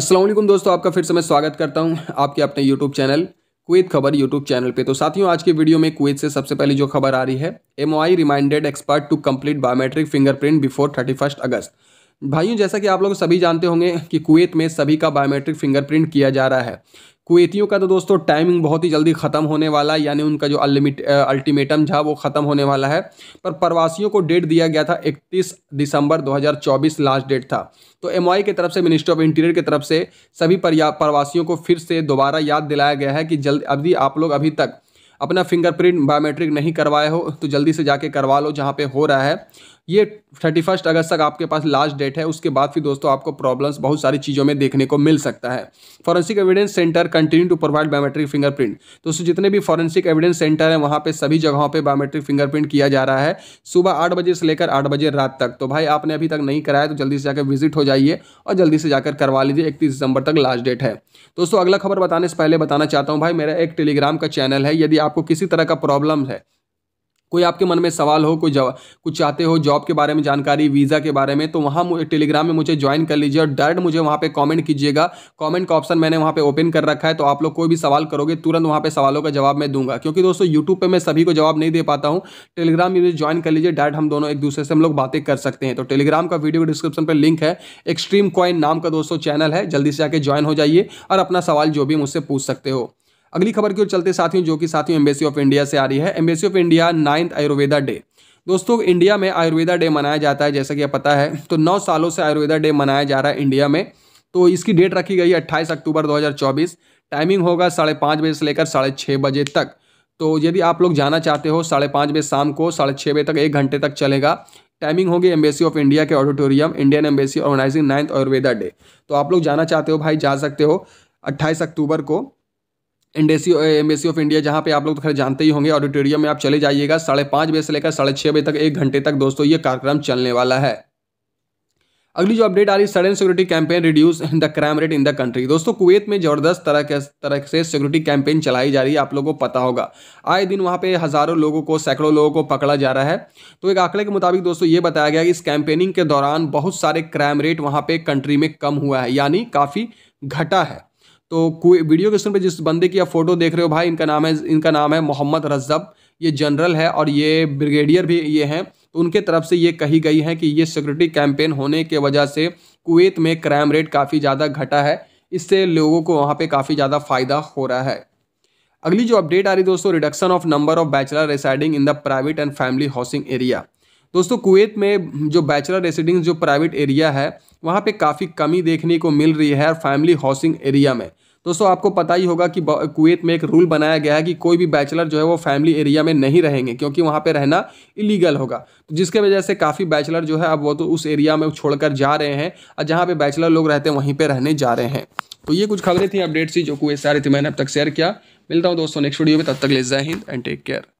असलम दोस्तों आपका फिर से मैं स्वागत करता हूं आपके अपने YouTube channel Kuwait Khabar YouTube channel पे तो साथियों आज के वीडियो में कुवैत से सबसे पहले जो खबर आ रही है M I reminded expert to complete biometric fingerprint before thirty August भाइयों जैसा कि आप लोग सभी जानते होंगे कि कुवैत में सभी का बायोमेट्रिक फिंगरप्रिंट किया जा रहा है कुवैतियों का तो दोस्तों टाइमिंग बहुत ही जल्दी ख़त्म होने वाला है यानी उनका जो अनलिमिट अल्टीमेटम था वो ख़त्म होने वाला है पर प्रवासियों को डेट दिया गया था 31 दिसंबर 2024 लास्ट डेट था तो एम की तरफ से मिनिस्ट्री ऑफ इंटीरियर की तरफ से सभी प्रवासियों को फिर से दोबारा याद दिलाया गया है कि जल्द अभी आप लोग अभी तक अपना फिंगरप्रिंट बायोमेट्रिक नहीं करवाए हो तो जल्दी से जाके करवा लो जहाँ पे हो रहा है ये थर्टी फर्स्ट अगस्त तक आपके पास लास्ट डेट है उसके बाद फिर दोस्तों आपको प्रॉब्लम्स बहुत सारी चीज़ों में देखने को मिल सकता है forensic evidence centre continue to provide biometric fingerprint दोस्तों जितने भी फॉरेंसिक एविडेंस सेंटर हैं वहाँ पर सभी जगहों पर बायोमेट्रिक फिंगरप्रिंट किया जा रहा है सुबह आठ बजे से लेकर आठ बजे रात तक तो भाई आपने अभी तक नहीं कराया तो जल्दी से जाकर विजिट हो जाइए और जल्दी से जाकर करवा लीजिए इकतीस दिसंबर तक लास्ट डेट है दोस्तों अगला खबर बताने से पहले बताना चाहता हूँ भाई मेरा एक टेलीग्राम का चैनल है यदि आपको किसी तरह का प्रॉब्लम है कोई आपके मन में सवाल हो कोई जवाब कुछ चाहते हो जॉब के बारे में जानकारी वीज़ा के बारे में तो वहाँ टेलीग्राम में मुझे ज्वाइन कर लीजिए और डायरेक्ट मुझे वहाँ पे कमेंट कीजिएगा कमेंट का ऑप्शन मैंने वहाँ पे ओपन कर रखा है तो आप लोग कोई भी सवाल करोगे तुरंत वहाँ पे सवालों का जवाब मैं दूंगा क्योंकि दोस्तों यूट्यूब पर मैं सभी को जवाब नहीं दे पाता हूँ टेलीग्राम में ज्वाइन कर लीजिए डायरेक्ट हम दोनों एक दूसरे से हम लोग बातें कर सकते हैं तो टेलीग्राम का वीडियो डिस्क्रिप्शन पर लिंक है एक्सट्रीम कॉइन नाम का दोस्तों चैनल है जल्दी से जाकर ज्वाइन हो जाइए और अपना सवाल जो भी मुझसे पूछ सकते हो अगली खबर की ओर चलते साथियों जो कि साथियों एम्बेसी ऑफ इंडिया से आ रही है embassy of India ninth Ayurveda day दोस्तों इंडिया में आयुर्वेदा डे मनाया जाता है जैसा कि आप पता है तो नौ सालों से आयुर्वेदा डे मनाया जा रहा है इंडिया में तो इसकी डेट रखी गई है अट्ठाईस अक्टूबर 2024 टाइमिंग होगा साढ़े पाँच बजे से लेकर साढ़े छः बजे तक तो यदि आप लोग जाना चाहते हो साढ़े पाँच बजे शाम को साढ़े छः बजे तक एक घंटे तक चलेगा टाइमिंग होगी एम्बेसी ऑफ इंडिया के auditorium Indian embassy organising ninth Ayurveda day तो आप लोग जाना चाहते हो भाई जा सकते हो अट्ठाईस अक्टूबर को इंडेसी एम्बेसी ऑफ इंडिया जहाँ पे आप लोग तो खैर जानते ही होंगे ऑडिटोरियम में आप चले जाइएगा साढ़े पाँच बजे से लेकर साढ़े छः बजे तक एक घंटे तक दोस्तों ये कार्यक्रम चलने वाला है अगली जो अपडेट आ रही है sudden security campaign reduce the crime rate in the country दोस्तों कुवैत में जबरदस्त तरह के तरह से सिक्योरिटी कैंपेन चलाई जा रही है आप लोगों को पता होगा आए दिन वहाँ पे हज़ारों लोगों को सैकड़ों लोगों को पकड़ा जा रहा है तो एक आंकड़े के मुताबिक दोस्तों ये बताया गया कि इस कैंपेनिंग के दौरान बहुत सारे क्राइम रेट वहाँ पे कंट्री में कम हुआ है यानी काफ़ी घटा है तो वीडियो के सुन पर जिस बंदे की आप फोटो देख रहे हो भाई इनका नाम है इनका नाम है मोहम्मद रजब ये जनरल है और ये ब्रिगेडियर भी ये हैं तो उनके तरफ से ये कही गई है कि ये सिक्योरिटी कैंपेन होने के वजह से कुवैत में क्राइम रेट काफ़ी ज़्यादा घटा है इससे लोगों को वहाँ पर काफ़ी ज़्यादा फ़ायदा हो रहा है अगली जो अपडेट आ रही है दोस्तों reduction of number of bachelor residing in the private and family housing area दोस्तों कुवैत में जो बैचलर रेसिडिंग जो प्राइवेट एरिया है वहाँ पे काफ़ी कमी देखने को मिल रही है फैमिली हाउसिंग एरिया में दोस्तों आपको पता ही होगा कि कुवैत में एक रूल बनाया गया है कि कोई भी बैचलर जो है वो फैमिली एरिया में नहीं रहेंगे क्योंकि वहाँ पे रहना इलीगल होगा तो जिसके वजह से काफ़ी बैचलर जो है अब वो तो उस एरिया में छोड़कर जा रहे हैं और जहाँ पे बैचलर लोग रहते हैं वहीं पर रहने जा रहे हैं तो ये कुछ खबरें थी अपडेट्स थी जो आ सारी थी मैंने अब तक शेयर किया मिलता हूँ दोस्तों नेक्स्ट वीडियो में तब तक ले जय हिंद एंड टेक केयर